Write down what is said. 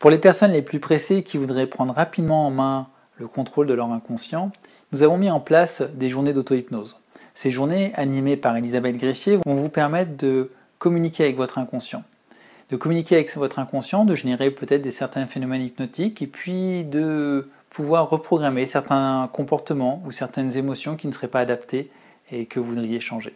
Pour les personnes les plus pressées qui voudraient prendre rapidement en main le contrôle de leur inconscient, nous avons mis en place des journées d'auto-hypnose. Ces journées, animées par Elisabeth Greffier, vont vous permettre de communiquer avec votre inconscient. De communiquer avec votre inconscient, de générer peut-être des certains phénomènes hypnotiques et puis de pouvoir reprogrammer certains comportements ou certaines émotions qui ne seraient pas adaptées et que vous voudriez changer.